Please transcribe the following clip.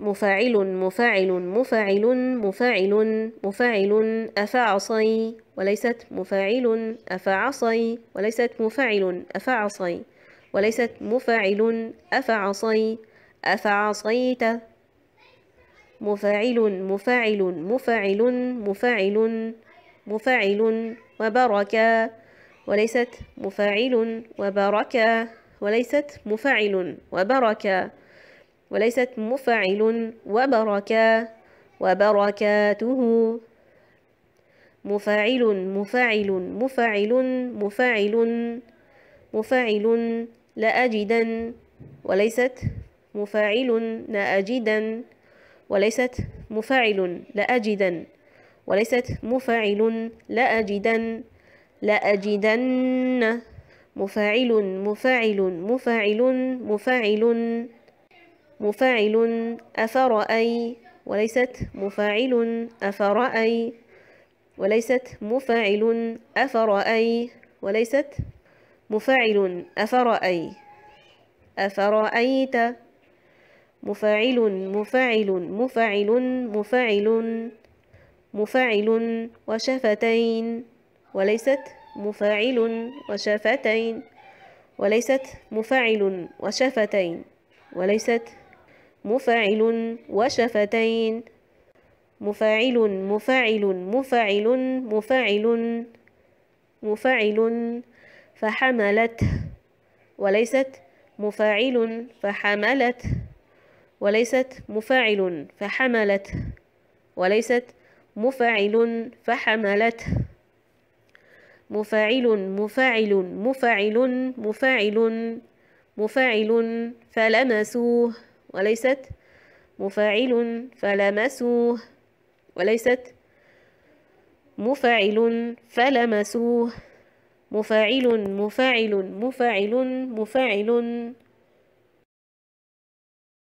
مفاعل مفاعل مفاعل مفاعل مفاعل أفعصي وليست مفاعل أفعصي وليست مفاعل أفعصي وليست مفاعل أفعصي أفعصيت مفاعل مفاعل مفاعل مفاعل مفاعل وبركة وليست مفاعل وبركة وليست مفاعل وبركة وليست مفعل وبركة وبركاته مفاعل مفاعل مفاعل مفاعل مفاعل لأجدا وليست مفاعل لأجدا وليست مفاعل لأجدا وليست مفاعل لأجدا لأجدن مفاعل مفاعل مفاعل مفاعل مفاعل أفرأي وليست مفاعل أفرأي وليست مفاعل أفرأي وليست مفاعل أفرأي أفرأيت مفاعل مفاعل مفاعل مفاعل مفاعل وشفتين وليست مفاعل وشفتين وليست مفاعل وشفتين وليست مفاعل وشفتين مفاعل مفاعل مفاعل مفاعل مفعل فحملت وليست مفاعل فحملت وليست مفاعل فحملت وليست مفاعل فحملت مفعل مفاعل مفاعل مفاعل مفاعل فلمسوه وليست مفاعل فلمسوه وليست مفاعل فلمسوه مفاعل مفاعل مفاعل مفاعل,